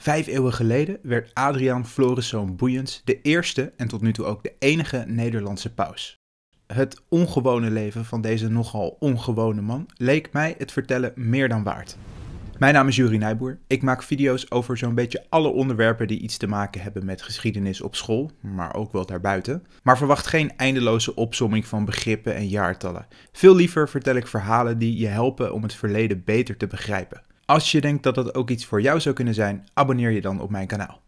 Vijf eeuwen geleden werd Adriaan Florisoon Boeiens de eerste en tot nu toe ook de enige Nederlandse paus. Het ongewone leven van deze nogal ongewone man leek mij het vertellen meer dan waard. Mijn naam is Jurie Nijboer. Ik maak video's over zo'n beetje alle onderwerpen die iets te maken hebben met geschiedenis op school, maar ook wel daarbuiten. Maar verwacht geen eindeloze opsomming van begrippen en jaartallen. Veel liever vertel ik verhalen die je helpen om het verleden beter te begrijpen. Als je denkt dat dat ook iets voor jou zou kunnen zijn, abonneer je dan op mijn kanaal.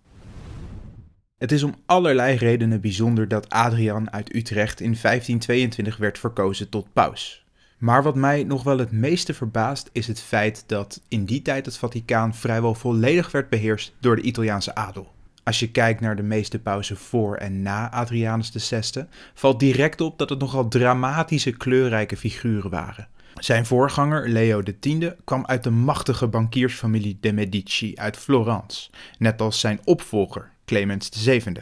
Het is om allerlei redenen bijzonder dat Adriaan uit Utrecht in 1522 werd verkozen tot paus. Maar wat mij nog wel het meeste verbaast is het feit dat in die tijd het Vaticaan vrijwel volledig werd beheerst door de Italiaanse adel. Als je kijkt naar de meeste pauzen voor en na Adrianus VI, valt direct op dat het nogal dramatische kleurrijke figuren waren. Zijn voorganger Leo X kwam uit de machtige bankiersfamilie de Medici uit Florence, net als zijn opvolger Clemens VII.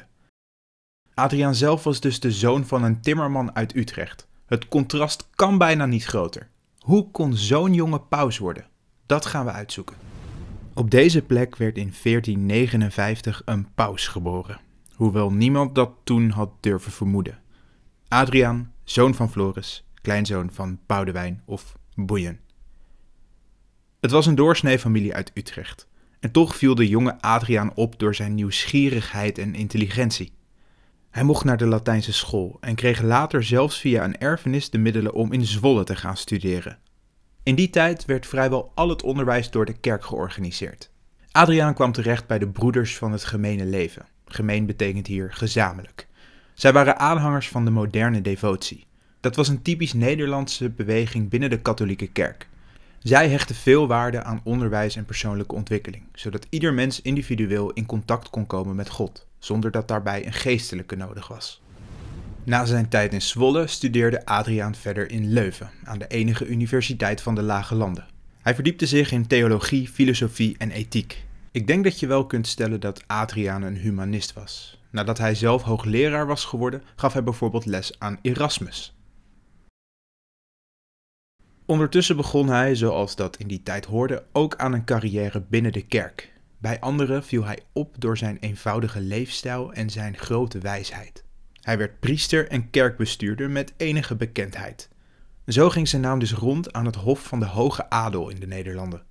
Adriaan zelf was dus de zoon van een timmerman uit Utrecht. Het contrast kan bijna niet groter. Hoe kon zo'n jonge paus worden? Dat gaan we uitzoeken. Op deze plek werd in 1459 een paus geboren, hoewel niemand dat toen had durven vermoeden. Adriaan, zoon van Floris, kleinzoon van Boudewijn of Boeien. Het was een doorsnee familie uit Utrecht. En toch viel de jonge Adriaan op door zijn nieuwsgierigheid en intelligentie. Hij mocht naar de Latijnse school en kreeg later zelfs via een erfenis de middelen om in Zwolle te gaan studeren. In die tijd werd vrijwel al het onderwijs door de kerk georganiseerd. Adriaan kwam terecht bij de Broeders van het Gemene Leven. Gemeen betekent hier gezamenlijk. Zij waren aanhangers van de moderne devotie. Dat was een typisch Nederlandse beweging binnen de katholieke kerk. Zij hechten veel waarde aan onderwijs en persoonlijke ontwikkeling, zodat ieder mens individueel in contact kon komen met God, zonder dat daarbij een geestelijke nodig was. Na zijn tijd in Zwolle studeerde Adriaan verder in Leuven, aan de enige universiteit van de Lage Landen. Hij verdiepte zich in theologie, filosofie en ethiek. Ik denk dat je wel kunt stellen dat Adriaan een humanist was. Nadat hij zelf hoogleraar was geworden, gaf hij bijvoorbeeld les aan Erasmus, Ondertussen begon hij, zoals dat in die tijd hoorde, ook aan een carrière binnen de kerk. Bij anderen viel hij op door zijn eenvoudige leefstijl en zijn grote wijsheid. Hij werd priester en kerkbestuurder met enige bekendheid. Zo ging zijn naam dus rond aan het hof van de hoge adel in de Nederlanden.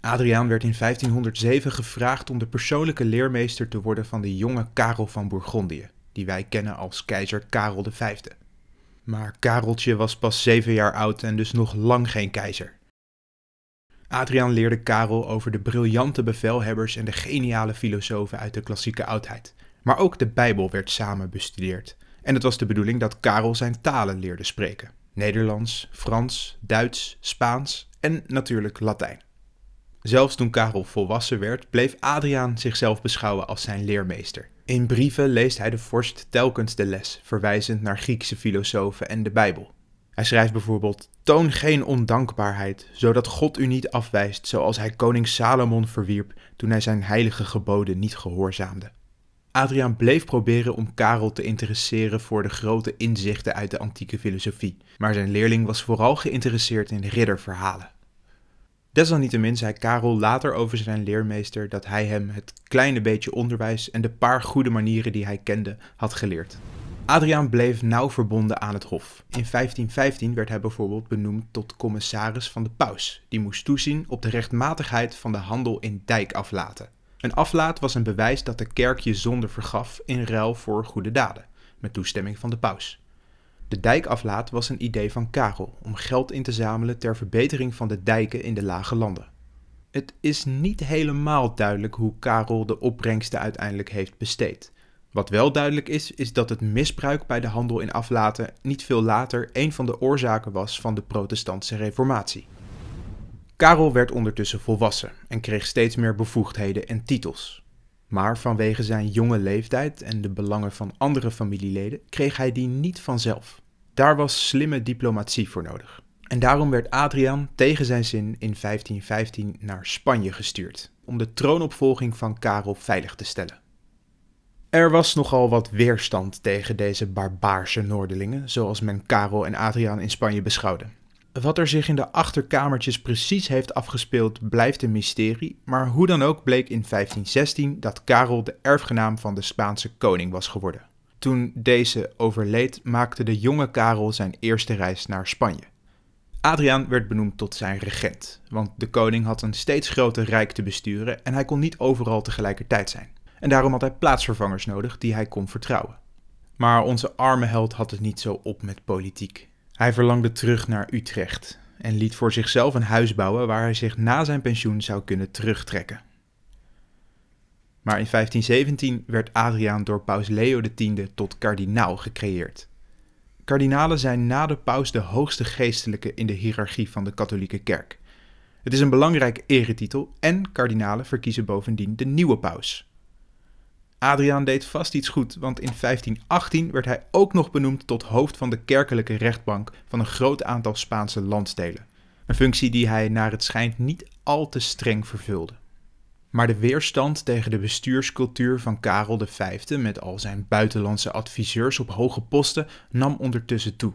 Adriaan werd in 1507 gevraagd om de persoonlijke leermeester te worden van de jonge Karel van Bourgondië, die wij kennen als keizer Karel V. Maar Kareltje was pas zeven jaar oud en dus nog lang geen keizer. Adriaan leerde Karel over de briljante bevelhebbers en de geniale filosofen uit de klassieke oudheid. Maar ook de Bijbel werd samen bestudeerd. En het was de bedoeling dat Karel zijn talen leerde spreken: Nederlands, Frans, Duits, Spaans en natuurlijk Latijn. Zelfs toen Karel volwassen werd, bleef Adriaan zichzelf beschouwen als zijn leermeester. In brieven leest hij de vorst telkens de les, verwijzend naar Griekse filosofen en de Bijbel. Hij schrijft bijvoorbeeld: Toon geen ondankbaarheid, zodat God u niet afwijst, zoals hij koning Salomon verwierp toen hij zijn heilige geboden niet gehoorzaamde. Adriaan bleef proberen om Karel te interesseren voor de grote inzichten uit de antieke filosofie, maar zijn leerling was vooral geïnteresseerd in ridderverhalen. Desalniettemin zei Karel later over zijn leermeester dat hij hem het kleine beetje onderwijs en de paar goede manieren die hij kende had geleerd. Adriaan bleef nauw verbonden aan het hof. In 1515 werd hij bijvoorbeeld benoemd tot commissaris van de paus, die moest toezien op de rechtmatigheid van de handel in dijkaflaten. Een aflaat was een bewijs dat de kerk je zonde vergaf in ruil voor goede daden, met toestemming van de paus. De dijkaflaat was een idee van Karel om geld in te zamelen ter verbetering van de dijken in de lage landen. Het is niet helemaal duidelijk hoe Karel de opbrengsten uiteindelijk heeft besteed. Wat wel duidelijk is, is dat het misbruik bij de handel in aflaten niet veel later een van de oorzaken was van de protestantse reformatie. Karel werd ondertussen volwassen en kreeg steeds meer bevoegdheden en titels. Maar vanwege zijn jonge leeftijd en de belangen van andere familieleden kreeg hij die niet vanzelf. Daar was slimme diplomatie voor nodig. En daarom werd Adriaan tegen zijn zin in 1515 naar Spanje gestuurd om de troonopvolging van Karel veilig te stellen. Er was nogal wat weerstand tegen deze barbaarse Noorderlingen, zoals men Karel en Adriaan in Spanje beschouwde. Wat er zich in de achterkamertjes precies heeft afgespeeld blijft een mysterie, maar hoe dan ook bleek in 1516 dat Karel de erfgenaam van de Spaanse koning was geworden. Toen deze overleed, maakte de jonge Karel zijn eerste reis naar Spanje. Adriaan werd benoemd tot zijn regent, want de koning had een steeds groter rijk te besturen en hij kon niet overal tegelijkertijd zijn. En daarom had hij plaatsvervangers nodig die hij kon vertrouwen. Maar onze arme held had het niet zo op met politiek. Hij verlangde terug naar Utrecht en liet voor zichzelf een huis bouwen waar hij zich na zijn pensioen zou kunnen terugtrekken. Maar in 1517 werd Adriaan door paus Leo X tot kardinaal gecreëerd. Kardinalen zijn na de paus de hoogste geestelijke in de hiërarchie van de katholieke kerk. Het is een belangrijk eretitel en kardinalen verkiezen bovendien de nieuwe paus. Adriaan deed vast iets goed, want in 1518 werd hij ook nog benoemd tot hoofd van de kerkelijke rechtbank van een groot aantal Spaanse landstelen. Een functie die hij naar het schijnt niet al te streng vervulde. Maar de weerstand tegen de bestuurscultuur van Karel V met al zijn buitenlandse adviseurs op hoge posten nam ondertussen toe.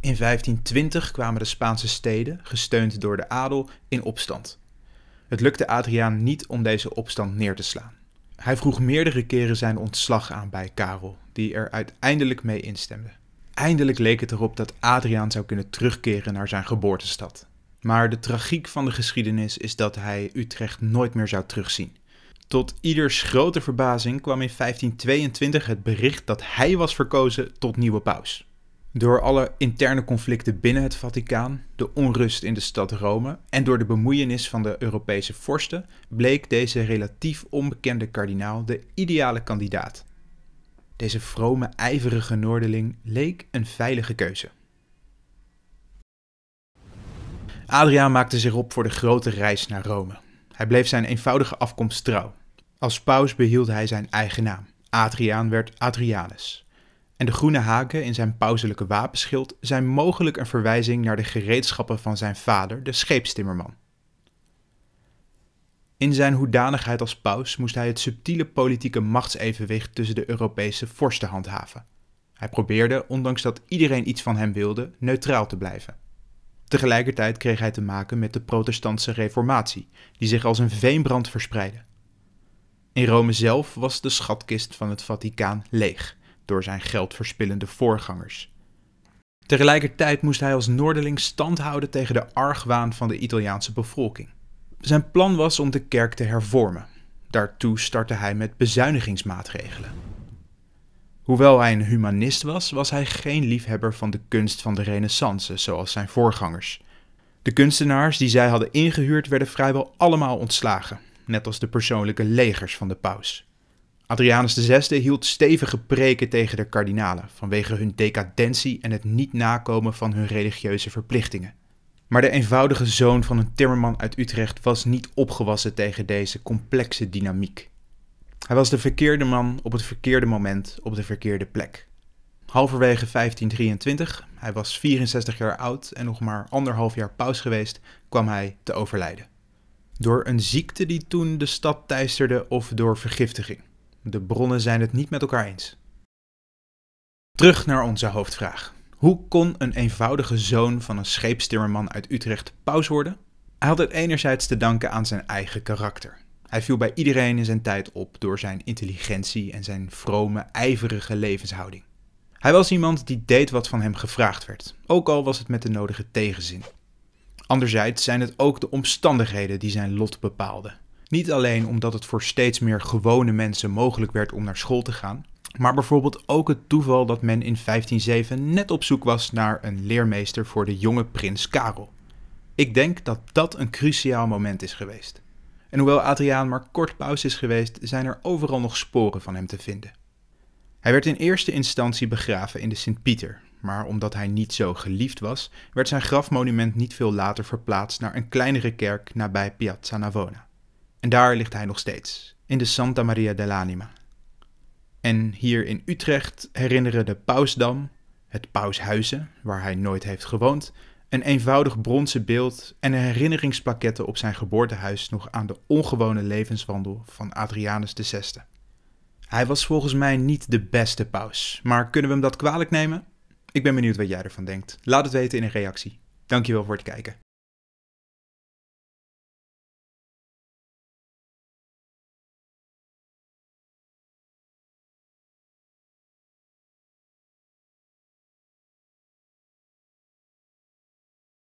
In 1520 kwamen de Spaanse steden, gesteund door de adel, in opstand. Het lukte Adriaan niet om deze opstand neer te slaan. Hij vroeg meerdere keren zijn ontslag aan bij Karel, die er uiteindelijk mee instemde. Eindelijk leek het erop dat Adriaan zou kunnen terugkeren naar zijn geboortestad. Maar de tragiek van de geschiedenis is dat hij Utrecht nooit meer zou terugzien. Tot ieders grote verbazing kwam in 1522 het bericht dat hij was verkozen tot nieuwe paus. Door alle interne conflicten binnen het Vaticaan, de onrust in de stad Rome en door de bemoeienis van de Europese vorsten bleek deze relatief onbekende kardinaal de ideale kandidaat. Deze vrome, ijverige noordeling leek een veilige keuze. Adriaan maakte zich op voor de grote reis naar Rome. Hij bleef zijn eenvoudige afkomst trouw. Als paus behield hij zijn eigen naam. Adriaan werd Adrianus. En de groene haken in zijn pauselijke wapenschild zijn mogelijk een verwijzing naar de gereedschappen van zijn vader, de scheepstimmerman. In zijn hoedanigheid als paus moest hij het subtiele politieke machtsevenwicht tussen de Europese vorsten handhaven. Hij probeerde, ondanks dat iedereen iets van hem wilde, neutraal te blijven. Tegelijkertijd kreeg hij te maken met de protestantse reformatie, die zich als een veenbrand verspreidde. In Rome zelf was de schatkist van het Vaticaan leeg door zijn geldverspillende voorgangers. Tegelijkertijd moest hij als Noorderling stand houden tegen de argwaan van de Italiaanse bevolking. Zijn plan was om de kerk te hervormen. Daartoe startte hij met bezuinigingsmaatregelen. Hoewel hij een humanist was, was hij geen liefhebber van de kunst van de renaissance, zoals zijn voorgangers. De kunstenaars die zij hadden ingehuurd werden vrijwel allemaal ontslagen, net als de persoonlijke legers van de paus. Adrianus VI hield stevige preken tegen de kardinalen vanwege hun decadentie en het niet nakomen van hun religieuze verplichtingen. Maar de eenvoudige zoon van een timmerman uit Utrecht was niet opgewassen tegen deze complexe dynamiek. Hij was de verkeerde man op het verkeerde moment op de verkeerde plek. Halverwege 1523, hij was 64 jaar oud en nog maar anderhalf jaar paus geweest, kwam hij te overlijden. Door een ziekte die toen de stad teisterde of door vergiftiging. De bronnen zijn het niet met elkaar eens. Terug naar onze hoofdvraag. Hoe kon een eenvoudige zoon van een scheepstimmerman uit Utrecht paus worden? Hij had het enerzijds te danken aan zijn eigen karakter. Hij viel bij iedereen in zijn tijd op door zijn intelligentie en zijn vrome, ijverige levenshouding. Hij was iemand die deed wat van hem gevraagd werd, ook al was het met de nodige tegenzin. Anderzijds zijn het ook de omstandigheden die zijn lot bepaalden. Niet alleen omdat het voor steeds meer gewone mensen mogelijk werd om naar school te gaan, maar bijvoorbeeld ook het toeval dat men in 1507 net op zoek was naar een leermeester voor de jonge prins Karel. Ik denk dat dat een cruciaal moment is geweest. En hoewel Adriaan maar kort pauze is geweest, zijn er overal nog sporen van hem te vinden. Hij werd in eerste instantie begraven in de Sint-Pieter, maar omdat hij niet zo geliefd was, werd zijn grafmonument niet veel later verplaatst naar een kleinere kerk nabij Piazza Navona. En daar ligt hij nog steeds, in de Santa Maria dell'Anima. En hier in Utrecht herinneren de Pausdam, het Paushuizen, waar hij nooit heeft gewoond, een eenvoudig bronzen beeld en een herinneringsplaquette op zijn geboortehuis nog aan de ongewone levenswandel van Adrianus VI. Hij was volgens mij niet de beste paus, maar kunnen we hem dat kwalijk nemen? Ik ben benieuwd wat jij ervan denkt. Laat het weten in een reactie. Dankjewel voor het kijken.